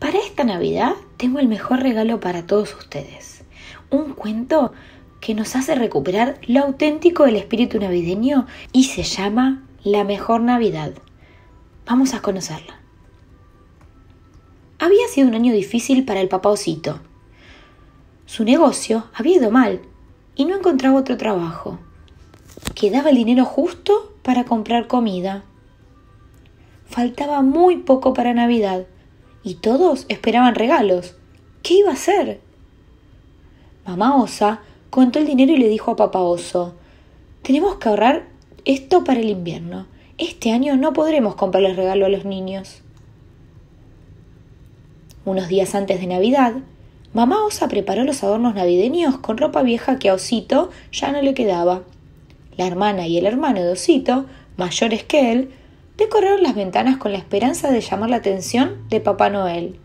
Para esta Navidad tengo el mejor regalo para todos ustedes. Un cuento que nos hace recuperar lo auténtico del espíritu navideño y se llama La Mejor Navidad. Vamos a conocerla. Había sido un año difícil para el papá Osito. Su negocio había ido mal y no encontraba otro trabajo. Quedaba el dinero justo para comprar comida. Faltaba muy poco para Navidad y todos esperaban regalos. ¿Qué iba a hacer? Mamá Osa contó el dinero y le dijo a papá Oso, tenemos que ahorrar esto para el invierno. Este año no podremos comprarles regalo a los niños. Unos días antes de Navidad, mamá Osa preparó los adornos navideños con ropa vieja que a Osito ya no le quedaba. La hermana y el hermano de Osito, mayores que él, decoraron las ventanas con la esperanza de llamar la atención de Papá Noel.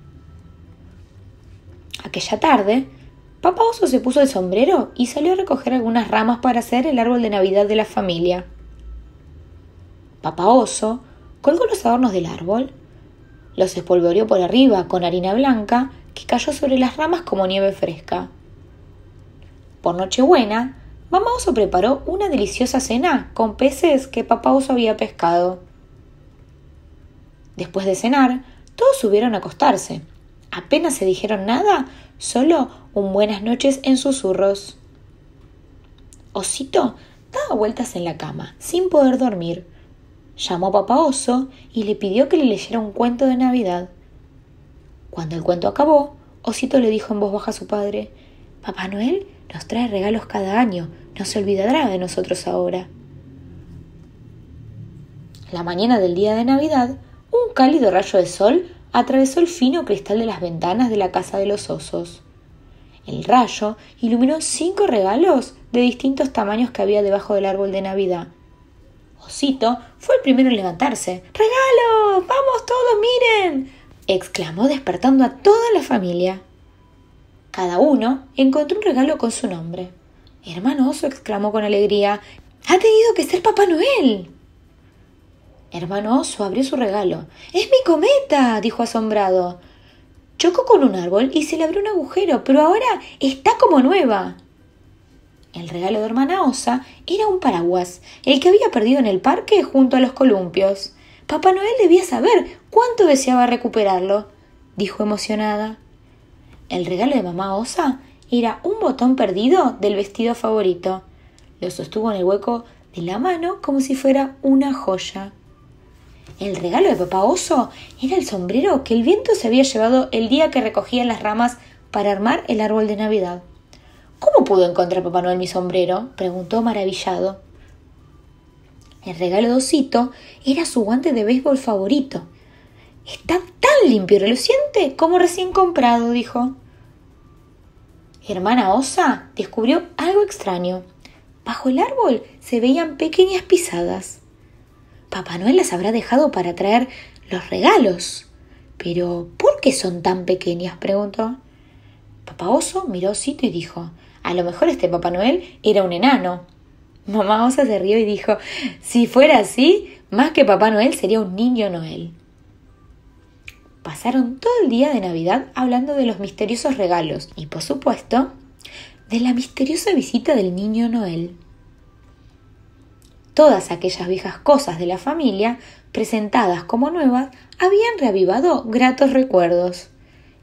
Aquella tarde, Papá Oso se puso el sombrero y salió a recoger algunas ramas para hacer el árbol de Navidad de la familia. Papá Oso colgó los adornos del árbol, los espolvoreó por arriba con harina blanca que cayó sobre las ramas como nieve fresca. Por Nochebuena, Mamá Oso preparó una deliciosa cena con peces que Papá Oso había pescado. Después de cenar, todos subieron a acostarse. Apenas se dijeron nada, solo un buenas noches en susurros. Osito daba vueltas en la cama, sin poder dormir. Llamó a papá Oso y le pidió que le leyera un cuento de Navidad. Cuando el cuento acabó, Osito le dijo en voz baja a su padre, Papá Noel nos trae regalos cada año, no se olvidará de nosotros ahora. La mañana del día de Navidad, cálido rayo de sol atravesó el fino cristal de las ventanas de la casa de los osos. El rayo iluminó cinco regalos de distintos tamaños que había debajo del árbol de Navidad. Osito fue el primero en levantarse. ¡Regalo! ¡Vamos todos, miren! exclamó despertando a toda la familia. Cada uno encontró un regalo con su nombre. Hermano Oso exclamó con alegría. ¡Ha tenido que ser Papá Noel! Hermano Oso abrió su regalo. ¡Es mi cometa! dijo asombrado. Chocó con un árbol y se le abrió un agujero, pero ahora está como nueva. El regalo de hermana Osa era un paraguas, el que había perdido en el parque junto a los columpios. Papá Noel debía saber cuánto deseaba recuperarlo, dijo emocionada. El regalo de mamá Osa era un botón perdido del vestido favorito. Lo sostuvo en el hueco de la mano como si fuera una joya. El regalo de papá oso era el sombrero que el viento se había llevado el día que recogía las ramas para armar el árbol de Navidad. ¿Cómo pudo encontrar Papá Noel mi sombrero? preguntó maravillado. El regalo de Osito era su guante de béisbol favorito. Está tan limpio y reluciente como recién comprado, dijo. Hermana Osa descubrió algo extraño. Bajo el árbol se veían pequeñas pisadas. Papá Noel las habrá dejado para traer los regalos. Pero, ¿por qué son tan pequeñas? preguntó. Papá Oso miró Osito y dijo, a lo mejor este Papá Noel era un enano. Mamá Osa se rió y dijo, si fuera así, más que Papá Noel sería un niño Noel. Pasaron todo el día de Navidad hablando de los misteriosos regalos y, por supuesto, de la misteriosa visita del niño Noel todas aquellas viejas cosas de la familia, presentadas como nuevas, habían reavivado gratos recuerdos.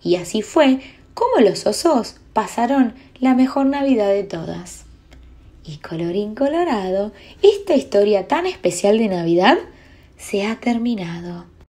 Y así fue como los osos pasaron la mejor Navidad de todas. Y colorín colorado, esta historia tan especial de Navidad se ha terminado.